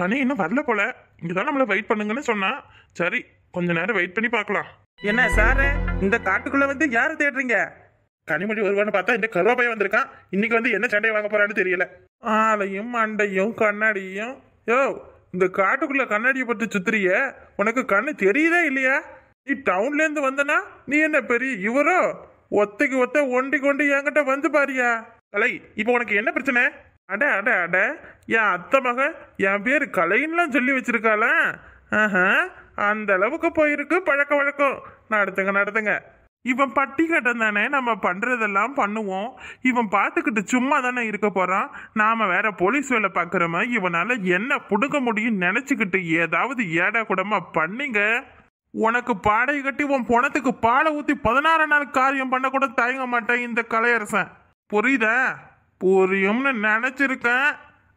கனி இன்னும் வரல போல இங்கதான் நம்மள நம்மளை வெயிட் பண்ணுங்கன்னு சொன்னா சரி கொஞ்ச நேரம் வெயிட் பண்ணி பார்க்கலாம் என்ன சாரு இந்த காட்டுக்குள்ள வந்து யாரை தேடுறீங்க கனிமொழி வருவான்னு பார்த்தா இந்த பையன் வந்திருக்கான் இன்னைக்கு வந்து என்ன சண்டையை வாங்க போறான்னு தெரியல ஆலையும் மண்டையும் கண்ணாடியும் யோ இந்த காட்டுக்குள்ள கண்ணாடியை பற்றி சுத்திரிய உனக்கு கண்ணு தெரியுதா இல்லையா நீ டவுன்ல இருந்து வந்தனா நீ என்ன பெரிய இவரோ ஒத்தைக்கு ஒத்த ஒண்டி கொண்டு என்கிட்ட வந்து பாரியா கலை இப்போ உனக்கு என்ன பிரச்சனை அட அட அட என் அத்தை மக என் பேர் கலைன்னெலாம் சொல்லி வச்சிருக்காள அந்த அளவுக்கு போயிருக்கு பழக்க வழக்கம் நடத்துங்க நடத்துங்க இவன் பட்டி கட்டம் தானே நம்ம பண்ணுறதெல்லாம் பண்ணுவோம் இவன் பார்த்துக்கிட்டு சும்மா தானே இருக்க போகிறான் நாம் வேற போலீஸ் வேலை பார்க்குறோமா இவனால் என்ன பிடுங்க முடியும் நினச்சிக்கிட்டு ஏதாவது ஏடா கூடமா பண்ணிங்க உனக்கு பாடை கட்டி உன் பணத்துக்கு பாலை ஊற்றி பதினாறு நாள் காரியம் பண்ண கூட தயங்க மாட்டேன் இந்த கலையரசன் புரியுதா புரியும்னு நினச்சிருக்கேன்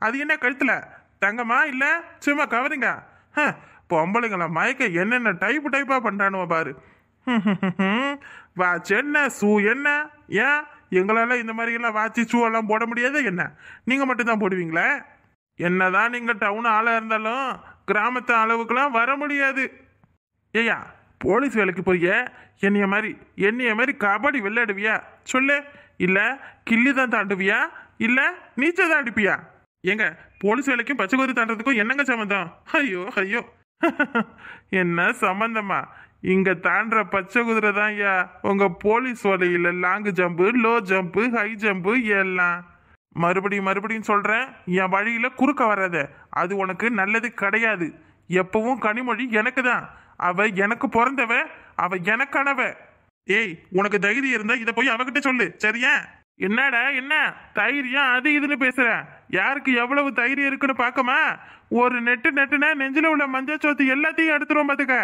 அது என்ன கழுத்தில் தங்கமா இல்லை சும்மா கவரிங்க பொம்பளைங்கள மயக்க என்னென்ன டைப்பு டைப்பாக பண்ணுறானுவ பாரு வாட்ச் என்ன ஷூ என்ன ஏன் எங்களால் இந்த மாதிரியெல்லாம் வாட்சி ஷூ எல்லாம் போட முடியாது என்ன நீங்கள் மட்டும்தான் போடுவீங்களே என்னதான் நீங்கள் டவுன் ஆளாக இருந்தாலும் கிராமத்து அளவுக்குலாம் வர முடியாது ஏயா போலீஸ் வேலைக்கு போய் என்னைய மாதிரி என்னைய மாதிரி கபடி விளையாடுவியா சொல்லு இல்லை கிள்ளி தான் தாண்டுவியா இல்லை நீச்சல் தான் அடிப்பியா ஏங்க போலீஸ் வேலைக்கும் பச்சை கோரி தாண்டதுக்கும் என்னங்க சம்மந்தம் ஐயோ ஐயோ என்ன சம்மந்தமா இங்க தாண்டுற பச்சை குதிரை தான் ஐயா உங்க போலீஸ் வலையில long jump low jump high jump எல்லாம் மறுபடியும் மறுபடியும் சொல்றேன் என் வழியில குறுக்க வராத அது உனக்கு நல்லது கிடையாது எப்பவும் கனிமொழி எனக்கு தான் அவ எனக்கு பிறந்தவ அவ எனக்கானவ ஏய் உனக்கு தைரியம் இருந்தா இதை போய் அவகிட்ட சொல்லு சரியா என்னடா என்ன தைரியம் அது இதுன்னு பேசுற யாருக்கு எவ்வளவு தைரியம் இருக்குன்னு பார்க்கமா ஒரு நெட்டு நெட்டுனா நெஞ்சில உள்ள மஞ்சள் சோத்து எல்லாத்தையும் எடுத்துருவோம் பாத்துக்க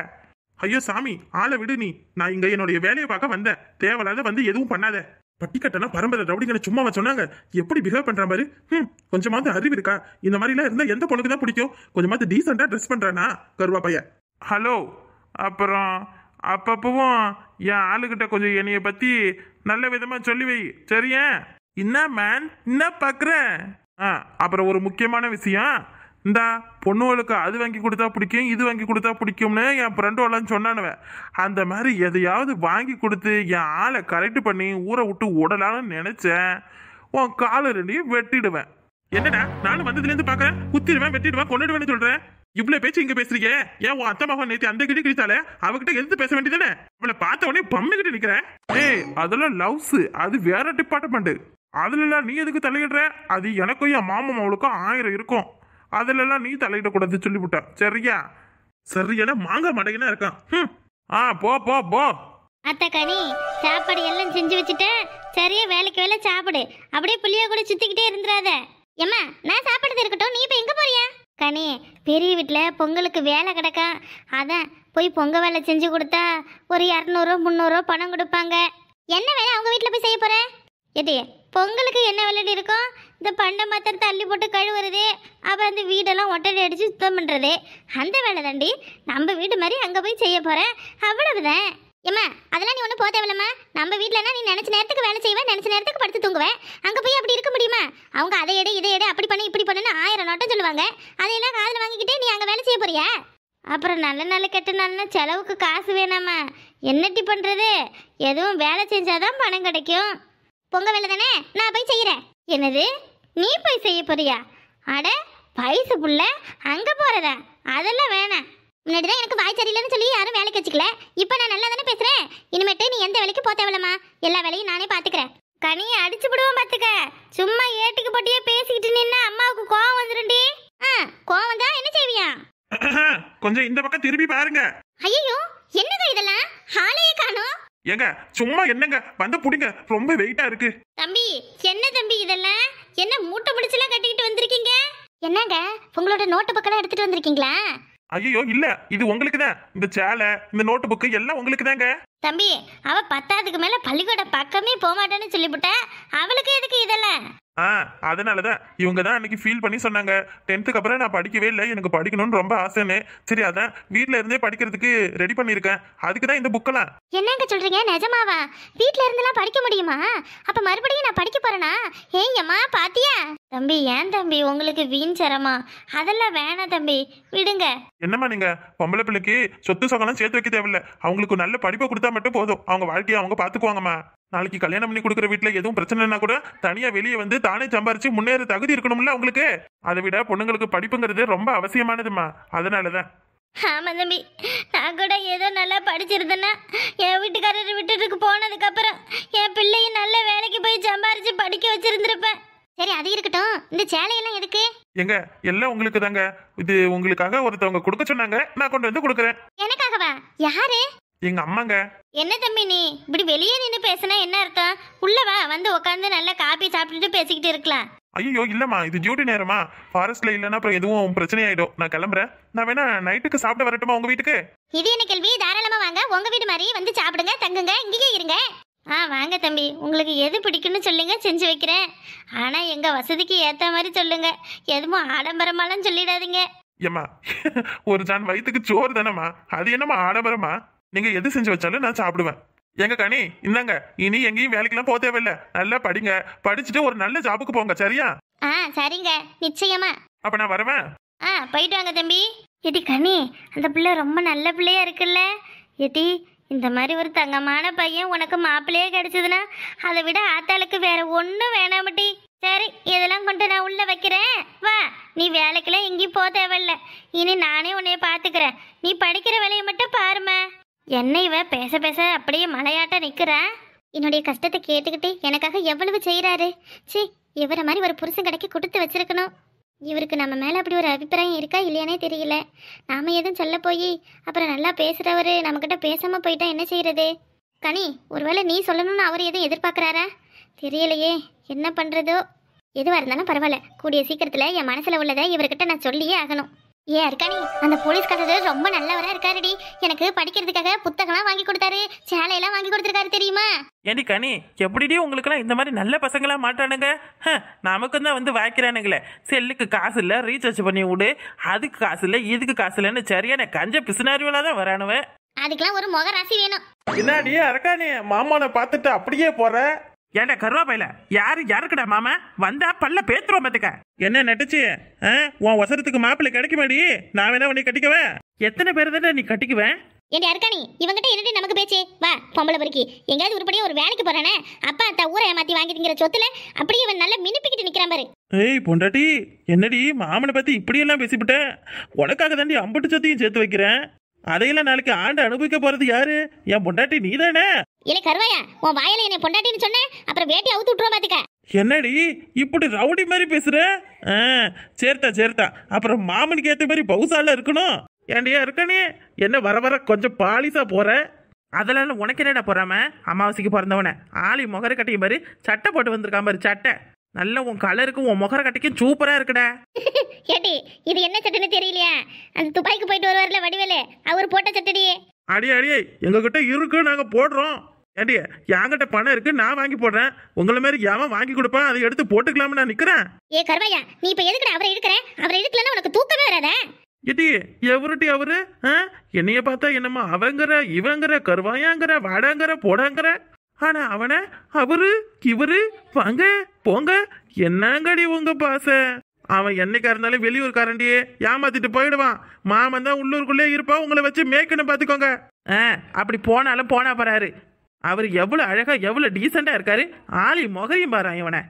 ஐயோ சாமி ஆளை விடு நீ நான் இங்க என்னுடைய வேலையை பார்க்க வந்தேன் தேவையில்லாத வந்து எதுவும் பண்ணாத பட்டிக்கட்டெல்லாம் பரம்பரை ரவுடிங்களை சும்மாவா சொன்னாங்க எப்படி பிஹேவ் பண்ற மாதிரி ம் கொஞ்சமாவது அறிவு இருக்கா இந்த மாதிரிலாம் இருந்தா எந்த பொண்ணுக்கு தான் பிடிக்கும் கொஞ்சமாவது டீசெண்டா ட்ரெஸ் பண்றானா கருவா பையன் ஹலோ அப்புறம் அப்பப்பவும் என் ஆளுகிட்ட கொஞ்சம் என்னைய பற்றி நல்ல விதமாக சொல்லி வை சரியா என்ன மேன் என்ன பாக்குற ஆ அப்புறம் ஒரு முக்கியமான விஷயம் இந்தா பொண்ணுகளுக்கு அது வாங்கி கொடுத்தா பிடிக்கும் இது வாங்கி கொடுத்தா பிடிக்கும்னு என் ஃப்ரெண்டோலாம் சொன்னானுவேன் அந்த மாதிரி எதையாவது வாங்கி கொடுத்து என் ஆளை கரெக்ட் பண்ணி ஊரை விட்டு உடலான்னு நினச்சேன் உன் காலை ரெண்டையும் வெட்டிடுவேன் என்னடா நானும் வந்ததுலேருந்து பார்க்குறேன் குத்திடுவேன் வெட்டிடுவேன் கொண்டுடுவேன்னு சொல்கிறேன் இவ்வளவு பேச்சு இங்க பேசுறீங்க ஏன் உன் அத்தை மகன் நேத்தி அந்த கிட்ட கிடைத்தாலே அவகிட்ட எதிர்த்து பேச வேண்டியதானே இவளை பார்த்த உடனே கிட்ட நிக்கிறேன் ஏய் அதெல்லாம் லவ்ஸ் அது வேற டிபார்ட்மெண்ட் அதுல எல்லாம் நீ எதுக்கு தலையிடுற அது எனக்கும் என் மாமன் அவளுக்கும் ஆயிரம் இருக்கும் அதுல எல்லாம் நீ தலையிடக்கூடாது சொல்லிவிட்ட சரியா சரியான மாங்க மடையினா இருக்கான் ஆ போ போ போ அத்தக்கனி கனி சாப்பாடு எல்லாம் செஞ்சு வச்சுட்டேன் சரியா வேலைக்கு வேலை சாப்பிடு அப்படியே புள்ளியா கூட சுத்திக்கிட்டே இருந்துடாத ஏமா நான் சாப்பிடுறது இருக்கட்டும் நீ இப்ப எங்க போறியா கனி பெரிய வீட்டில் பொங்கலுக்கு வேலை கிடக்கா அதான் போய் பொங்க வேலை செஞ்சு கொடுத்தா ஒரு இரநூறுவா முந்நூறுவா பணம் கொடுப்பாங்க என்ன வேலை அவங்க வீட்டில் போய் செய்ய போகிறேன் எது பொங்கலுக்கு என்ன விளையாடி இருக்கும் இந்த பண்டை மாத்திரம் தள்ளி போட்டு கழுவுறது அப்புறம் அந்த வீடெல்லாம் ஒட்டடி அடித்து சுத்தம் பண்ணுறது அந்த வேலை தாண்டி நம்ம வீடு மாதிரி அங்கே போய் செய்ய போகிறேன் அவ்வளவுதான் ஏம்மா அதெல்லாம் நீ ஒன்றும் போக தேவையில்லம்மா நம்ம வீட்டிலனா நீ நினச்ச நேரத்துக்கு வேலை செய்வேன் நினச்ச நேரத்துக்கு படுத்து தூங்குவேன் அங்கே போய் அப்படி இருக்க முடியுமா அவங்க அதை எடு இதை எடு அப்படி பண்ணு இப்படி பண்ணுன்னு ஆயிரம் நோட்டம் சொல்லுவாங்க அதையெல்லாம் காதில் வாங்கிக்கிட்டே நீ அங்கே வேலை செய்ய போறியா அப்புறம் நல்ல நாள் கெட்ட நாள்னா செலவுக்கு காசு வேணாமா என்னட்டி பண்ணுறது எதுவும் வேலை செஞ்சாதான் பணம் கிடைக்கும் பொங்க வேலை தானே நான் போய் செய்கிறேன் என்னது நீ போய் செய்ய போறியா அட வயசு புள்ள அங்கே போகிறதா அதெல்லாம் வேணாம் முன்னாடி தான் எனக்கு வாய் சரியில்லைன்னு சொல்லி யாரும் வேலைக்கு வச்சுக்கல இப்போ நான் நல்லா தானே பேசுகிறேன் இனிமேட்டு நீ எந்த வேலைக்கு போக தேவையில்லம்மா எல்லா வேலையும் நானே பார்த்துக்கிறேன் கனியை அடிச்சு விடுவோம் பார்த்துக்க சும்மா ஏட்டுக்கு போட்டியே பேசிக்கிட்டு நின்னா அம்மாவுக்கு கோவம் வந்துருண்டி ஆ கோவம் தான் என்ன செய்வியா கொஞ்சம் இந்த பக்கம் திரும்பி பாருங்க ஐயோ என்னங்க இதெல்லாம் ஹாலையே காணோம் ஏங்க சும்மா என்னங்க வந்து புடிங்க ரொம்ப வெயிட்டா இருக்கு தம்பி என்ன தம்பி இதெல்லாம் என்ன மூட்டை முடிச்சலாம் கட்டிக்கிட்டு வந்திருக்கீங்க என்னங்க உங்களோட நோட்டு பக்கம் எடுத்துட்டு வந்திருக்கீங்களா ஐயோ இல்ல இது உங்களுக்கு தான் இந்த சேலை இந்த நோட்டு புக்கு எல்லாம் உங்களுக்கு தாங்க தம்பி அவ பத்தாவதுக்கு மேல பள்ளிக்கூட பக்கமே போக மாட்டேன்னு சொல்லிவிட்டேன் அவளுக்கு எதுக்கு இதெல்லாம் ஆ அதனால தான் இவங்க தான் அன்னைக்கு ஃபீல் பண்ணி சொன்னாங்க டென்த்துக்கு அப்புறம் நான் படிக்கவே இல்லை எனக்கு படிக்கணும்னு ரொம்ப ஆசைமே சரி அதான் வீட்ல இருந்தே படிக்கிறதுக்கு ரெடி பண்ணியிருக்கேன் அதுக்கு தான் இந்த புக்கெல்லாம் என்னங்க சொல்றீங்க நிஜமாவா வீட்ல இருந்தெல்லாம் படிக்க முடியுமா அப்போ மறுபடியும் நான் படிக்க போறேனா ஏய் அம்மா பாத்தியா தம்பி ஏன் தம்பி உங்களுக்கு வீண் சரமா அதெல்லாம் வேணாம் தம்பி விடுங்க என்னம்மா நீங்க பொம்பளை பிள்ளைக்கு சொத்து சொகலாம் சேர்த்து வைக்க தேவையில்ல அவங்களுக்கு நல்ல படிப்பை கொடுத்தா மட்டும் போதும் அவங்க வாழ்க்கையை அவங்க பாத்துக்குவாங்கம்மா நாளைக்கு கல்யாணம் பண்ணி கொடுக்குற வீட்டில் எதுவும் பிரச்சனைனா கூட தனியாக வெளியே வந்து தானே சம்பாரிச்சு முன்னேற தகுதி இருக்கணும்ல உங்களுக்கு அதை விட பொண்ணுங்களுக்கு படிப்புங்கிறது ரொம்ப அவசியமானதுமா அதனால தான் ஆமா தம்பி நான் கூட ஏதோ நல்லா படிச்சிருந்தேன்னா என் வீட்டுக்காரர் விட்டுட்டுக்கு போனதுக்கப்புறம் என் பிள்ளையும் நல்ல வேலைக்கு போய் சம்பாரிச்சு படிக்க வச்சிருந்திருப்பேன் சரி அது இருக்கட்டும் இந்த சேலையெல்லாம் எதுக்கு எங்க எல்லாம் உங்களுக்கு தாங்க இது உங்களுக்காக ஒருத்தவங்க கொடுக்க சொன்னாங்க நான் கொண்டு வந்து கொடுக்குறேன் எனக்காகவா யாரு எங்க அம்மாங்க என்ன தம்பி நீ இப்படி வெளியே நின்று பேசினா என்ன அர்த்தம் உள்ள வா வந்து உட்காந்து நல்லா காபி சாப்பிட்டுட்டு பேசிக்கிட்டு இருக்கலாம் ஐயோ இல்லம்மா இது டியூட்டி நேரமா ஃபாரஸ்ட்ல இல்லனா அப்புறம் எதுவும் பிரச்சனை ஆயிடும் நான் கிளம்புறேன் நான் வேணா நைட்டுக்கு சாப்பிட வரட்டுமா உங்க வீட்டுக்கு இது என்ன கேள்வி தாராளமா வாங்க உங்க வீடு மாதிரி வந்து சாப்பிடுங்க தங்குங்க இங்கேயே இருங்க ஆ வாங்க தம்பி உங்களுக்கு எது பிடிக்கும்னு சொல்லுங்க செஞ்சு வைக்கிறேன் ஆனா எங்க வசதிக்கு ஏத்த மாதிரி சொல்லுங்க எதுவும் ஆடம்பரமாலாம் சொல்லிடாதீங்க ஏம்மா ஒரு ஜான் வயிற்றுக்கு சோறு தானேம்மா அது என்னம்மா ஆடம்பரமா நீங்க எது செஞ்சு வச்சாலும் நான் சாப்பிடுவேன் எங்க கனி இந்தாங்க இனி எங்கேயும் வேலைக்கெல்லாம் போக தேவையில்ல நல்லா படிங்க படிச்சுட்டு ஒரு நல்ல ஜாபுக்கு போங்க சரியா சரிங்க நிச்சயமா அப்ப நான் வருவேன் ஆ போயிட்டு வாங்க தம்பி எடி கனி அந்த பிள்ளை ரொம்ப நல்ல பிள்ளையா இருக்குல்ல எடி இந்த மாதிரி ஒரு தங்கமான பையன் உனக்கு மாப்பிள்ளையே கிடைச்சதுன்னா அதை விட ஆத்தாளுக்கு வேற ஒன்றும் வேணாமட்டி சரி இதெல்லாம் கொண்டு நான் உள்ள வைக்கிறேன் வா நீ வேலைக்கெல்லாம் எங்கேயும் போக தேவையில்ல இனி நானே உன்னைய பாத்துக்கிறேன் நீ படிக்கிற வேலையை மட்டும் பா என்னை இவ பேச பேச அப்படியே மலையாட்ட நிற்கிறா என்னுடைய கஷ்டத்தை கேட்டுக்கிட்டு எனக்காக எவ்வளவு செய்கிறாரு சே இவரை மாதிரி ஒரு புருஷன் கடைக்கு கொடுத்து வச்சிருக்கணும் இவருக்கு நம்ம மேலே அப்படி ஒரு அபிப்பிராயம் இருக்கா இல்லையானே தெரியல நாம எதுவும் சொல்ல போய் அப்புறம் நல்லா பேசுகிறவர் நம்மக்கிட்ட பேசாமல் போயிட்டா என்ன செய்கிறது கனி ஒருவேளை நீ சொல்லணும்னு அவர் எதுவும் எதிர்பார்க்குறாரா தெரியலையே என்ன பண்ணுறதோ எதுவாக இருந்தாலும் பரவாயில்ல கூடிய சீக்கிரத்தில் என் மனசில் உள்ளதை இவர்கிட்ட நான் சொல்லியே ஆகணும் ஏ அர்க்கானி அந்த போலீஸ் கதை ரொம்ப நல்லவரா இருக்காருடி எனக்கு படிக்கிறதுக்காக புத்தகம்லாம் வாங்கி கொடுத்தாரு சேலையெல்லாம் வாங்கி கொடுத்துருக்காரு தெரியுமா ஏடி கனி எப்படிடி உங்களுக்குலாம் இந்த மாதிரி நல்ல பசங்களாம் மாட்டானுங்க நமக்கும் தான் வந்து வாய்க்கிறானுங்களே செல்லுக்கு காசு இல்லை ரீசார்ஜ் பண்ணி விடு அதுக்கு காசு இல்லை இதுக்கு காசு இல்லைன்னு சரியான கஞ்ச பிசினாரியோல தான் வரானுவேன் அதுக்கெல்லாம் ஒரு முக ராசி வேணும் என்னடி அரக்கானி மாமானை பார்த்துட்டு அப்படியே போற ஏண்டா கருவா பையில யாரு யாருக்குடா மாமா வந்தா பல்ல பேத்துருவோம் பாத்துக்க என்ன நட்டுச்சு உன் வசரத்துக்கு மாப்பிள்ளை கிடைக்குமாடி நான் வேணா உன்னை கட்டிக்குவேன் எத்தனை பேர் தானே நீ கட்டிக்குவேன் ஏன் நீ இவங்கிட்ட என்னடி நமக்கு பேச்சு வா பொம்பளை பொறுக்கி எங்கேயாவது உருப்படியா ஒரு வேலைக்கு போறானே அப்பா அத்தா ஊரை ஏமாத்தி வாங்கிட்டுங்கிற சொத்துல அப்படியே இவன் நல்லா மினுப்பிக்கிட்டு நிக்கிறான் பாரு ஏய் பொண்டாட்டி என்னடி மாமனை பத்தி இப்படியெல்லாம் எல்லாம் பேசிவிட்டேன் உனக்காக தாண்டி அம்புட்டு சொத்தையும் சேர்த்து வைக்கிறேன் அதையெல்லாம் நாளைக்கு ஆண்டு அனுபவிக்க போறது யாரு என் பொண்டாட்டி நீ தானே இல்ல கருவாயா உன் வாயில என்ன பொண்டாட்டின்னு சொன்ன அப்புறம் வேட்டி அவுத்து விட்டுரும் பாத்துக்க என்னடி இப்படி ரவுடி மாதிரி பேசுற சேர்த்தா சேர்த்தா அப்புறம் மாமனுக்கு ஏத்த மாதிரி பவுசால இருக்கணும் ஏன்டியா இருக்கனே என்ன வர வர கொஞ்சம் பாலிசா போற அதெல்லாம் உனக்கு என்னடா போறாம அமாவாசைக்கு பிறந்தவன ஆளி முகர கட்டிய மாதிரி சட்டை போட்டு வந்திருக்கான் மாதிரி சட்டை நல்ல உன் கலருக்கும் உன் முகர கட்டிக்கும் சூப்பரா இருக்குடா ஏடி இது என்ன சட்டைன்னு தெரியலையா அந்த துபாய்க்கு போயிட்டு வருவார்ல வடிவேலு அவர் போட்ட சட்டடி அடி அடியே எங்ககிட்ட இருக்கு நாங்க போடுறோம் ஏடி என்கிட்ட பணம் இருக்கு நான் வாங்கி போடுறேன் உங்களை மாதிரி எவன் வாங்கி கொடுப்பான் அதை எடுத்து போட்டுக்கலாம்னு நான் நிக்கிறேன் ஏ கருவாயா நீ இப்ப எதுக்குடா அவரை இழுக்கிற அவரை இழுக்கலன்னா உனக்கு தூக்கமே வராதே எடி எவருட்டி அவரு என்னைய பார்த்தா என்னம்மா அவங்கிற இவங்கிற கருவாயாங்கிற வாடாங்கிற போடாங்கிற ஆனா அவனை அவரு இவரு வாங்க போங்க என்னங்கடி உங்க பாச அவன் என்னைக்கா இருந்தாலும் வெளியூர்காரண்டியே ஏமாத்திட்டு போயிடுவான் மாமன் தான் உள்ளூருக்குள்ளே இருப்பான் உங்களை வச்சு மேய்க்கணும் பார்த்துக்கோங்க ஆ அப்படி போனாலும் போனா போறாரு அவர் எவ்வளோ அழகா எவ்வளோ டீசெண்டாக இருக்காரு ஆளி முகையும் பாரு இவனை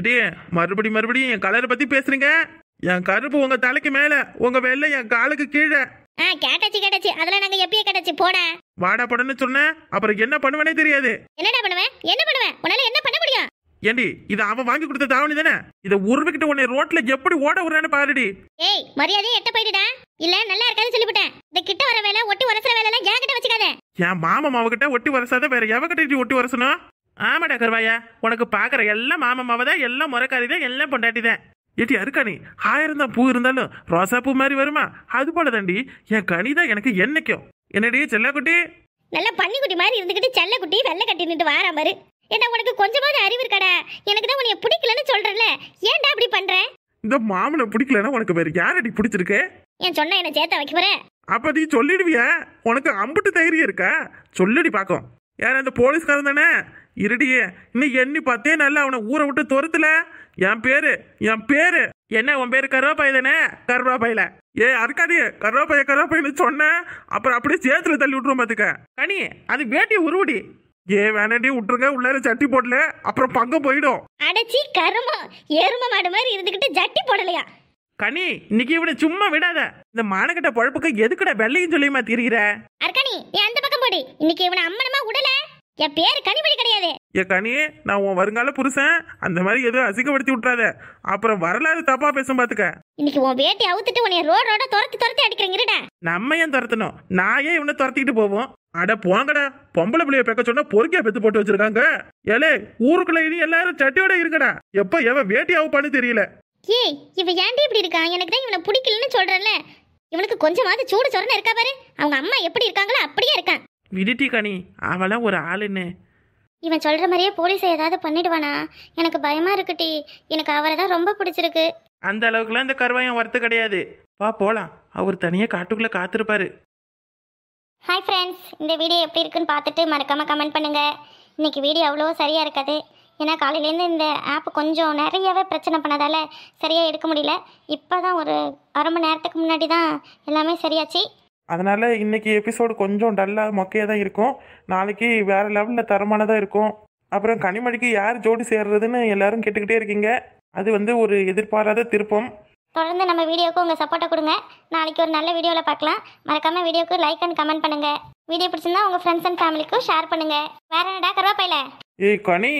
இதே மறுபடி மறுபடியும் என் கலரை பற்றி பேசுறீங்க என் கருப்பு உங்கள் தலைக்கு மேலே உங்கள் வெள்ளை என் காலுக்கு கீழே ஆ கேட்டாச்சு கேட்டாச்சு அதெல்லாம் நாங்க எப்பயே கேட்டாச்சு போட வாடா படன்னு சொன்னேன் அப்புறம் என்ன பண்ணுவனே தெரியாது என்னடா பண்ணுவேன் என்ன பண்ணுவேன் உன்னால என்ன பண்ண முடியும் ஏண்டி இது அவன் வாங்கி கொடுத்த தாவணி தானே இத உருவிக்கிட்ட உன்னை ரோட்ல எப்படி ஓட விடுறான்னு பாருடி ஏய் மரியாதையே எட்ட போயிடுடா இல்ல நல்லா இருக்காதுன்னு சொல்லிவிட்டேன் இந்த கிட்ட வர வேலை ஒட்டி வரசுற வேலை எல்லாம் என்கிட்ட வச்சுக்காத என் மாமா மாவகிட்ட ஒட்டி வரசாத வேற எவகிட்ட ஒட்டி வரசணும் ஆமாடா கருவாயா உனக்கு பாக்குற எல்லாம் மாமா மாவதான் எல்லாம் முறக்காரிதான் எல்லாம் பொண்டாட்டிதான் ஏட்டி அருக்காணி ஆயிரம் தான் பூ இருந்தாலும் ரோசா பூ மாதிரி வருமா அது போல தாண்டி என் கனிதா எனக்கு என்னைக்கும் என்னடி செல்லக்குட்டி நல்லா பன்னிக்குட்டி மாதிரி இருந்துகிட்டு செல்லக்குட்டி வெள்ளை கட்டி நின்று வார மாதிரி என்ன உனக்கு கொஞ்சமாவது அறிவு இருக்கடா எனக்கு தான் உனக்கு பிடிக்கலன்னு சொல்றேன்ல ஏன்டா அப்படி பண்றேன் இந்த மாமனை பிடிக்கலன்னா உனக்கு வேற யாரடி பிடிச்சிருக்கு என் சொன்ன என்ன சேர்த்த வைக்க போறேன் அப்ப நீ சொல்லிடுவியா உனக்கு அம்புட்டு தைரியம் இருக்கா சொல்லடி பாக்கும் யார் அந்த போலீஸ்காரன் தானே இருடியே இன்னும் எண்ணி பார்த்தே நல்லா அவனை ஊரை விட்டு துரத்துல என் பேரு என் பேரு என்ன உன் பேர் கருவாப்பாய் தானே கருவாப்பாயில ஏ அறுக்காதே கருவாப்பாய கருவாப்பாயின்னு சொன்னேன் அப்புறம் அப்படியே சேத்துல தள்ளி விட்டுரும் பார்த்துக்க கனி அது வேட்டி உருவடி ஏ வேணாண்டி விட்டுருங்க உள்ளார சட்டி போடல அப்புறம் பங்கம் போயிடும் அடைச்சி கருமம் எரும மாடு மாதிரி இருந்துகிட்டு ஜட்டி போடலையா கனி இன்னைக்கு இவனை சும்மா விடாத இந்த மானகட்ட பொழப்புக்கு எதுக்குடா வெள்ளையும் சொல்லியுமா திரிகிற அர்க்கனி நீ அந்த பக்கம் போடி இன்னைக்கு இவனை அம்மனமா உடல என் பேர் கனிமொழி கிடையாது ஏ கனி நான் உன் வருங்கால புருஷன் அந்த மாதிரி எதுவும் அசிங்கப்படுத்தி விட்றாத அப்புறம் வரலாறு தப்பா பேசும் பாத்துக்க இன்னைக்கு உன் வேட்டி அவுத்துட்டு உன்னை ரோட் ரோட துரத்தி துரத்தி அடிக்கிறேங்கிறடா நம்ம ஏன் துரத்தணும் நான் ஏன் இவனை துரத்திக்கிட்டு போவோம் அட போங்கடா பொம்பளை புள்ளைய பெக்க சொன்னா பொறுக்கியா பெத்து போட்டு வச்சிருக்காங்க ஏலே ஊருக்குள்ள இனி எல்லாரும் சட்டியோட இருக்கடா எப்ப எவன் வேட்டி அவுப்பான்னு தெரியல ஏய் இவன் ஏன்டி இப்படி இருக்கான் எனக்கு தான் இவனை பிடிக்கலன்னு சொல்கிறேன்ல இவனுக்கு கொஞ்சமாவது சூடு சொரணை இருக்கா பாரு அவங்க அம்மா எப்படி இருக்காங்களோ அப்படியே இருக்கான் விடுட்டி கனி அவளாம் ஒரு ஆளுன்னு இவன் சொல்கிற மாதிரியே போலீஸை ஏதாவது பண்ணிடுவானா எனக்கு பயமாக இருக்குட்டி எனக்கு அவரை தான் ரொம்ப பிடிச்சிருக்கு அந்த அளவுக்குலாம் இந்த கருவாயம் வரத்து கிடையாது வா போலாம் அவர் தனியாக காட்டுக்குள்ளே காத்திருப்பாரு ஹாய் ஃப்ரெண்ட்ஸ் இந்த வீடியோ எப்படி இருக்குன்னு பார்த்துட்டு மறக்காமல் கமெண்ட் பண்ணுங்கள் இன்னைக்கு வீடியோ அவ்வளோ சரியாக இருக்காது ஏன்னா காலையிலேருந்து இந்த ஆப் கொஞ்சம் நிறையவே பிரச்சனை பண்ணதால் சரியாக எடுக்க முடியல இப்போ தான் ஒரு அரை மணி நேரத்துக்கு முன்னாடி தான் எல்லாமே சரியாச்சு அதனால் இன்றைக்கி எபிசோடு கொஞ்சம் டல்லாக மொக்கையாக தான் இருக்கும் நாளைக்கு வேறு லெவலில் தரமானதாக இருக்கும் அப்புறம் கனிமொழிக்கு யார் ஜோடி சேர்றதுன்னு எல்லாரும் கேட்டுக்கிட்டே இருக்கீங்க அது வந்து ஒரு எதிர்பாராத திருப்பம் தொடர்ந்து நம்ம வீடியோக்கு உங்கள் சப்போர்ட்டை கொடுங்க நாளைக்கு ஒரு நல்ல வீடியோவில் பார்க்கலாம் மறக்காமல் வீடியோக்கு லைக் அண்ட் கமெண்ட் பண்ணுங்கள் வீடியோ பிடிச்சிருந்தா உங்கள் ஃப்ரெண்ட்ஸ் அண்ட் ஃபேமிலிக்கும் ஷேர் பண்ணுங்கள் வேறு என்னடா பையில ஏய் கனி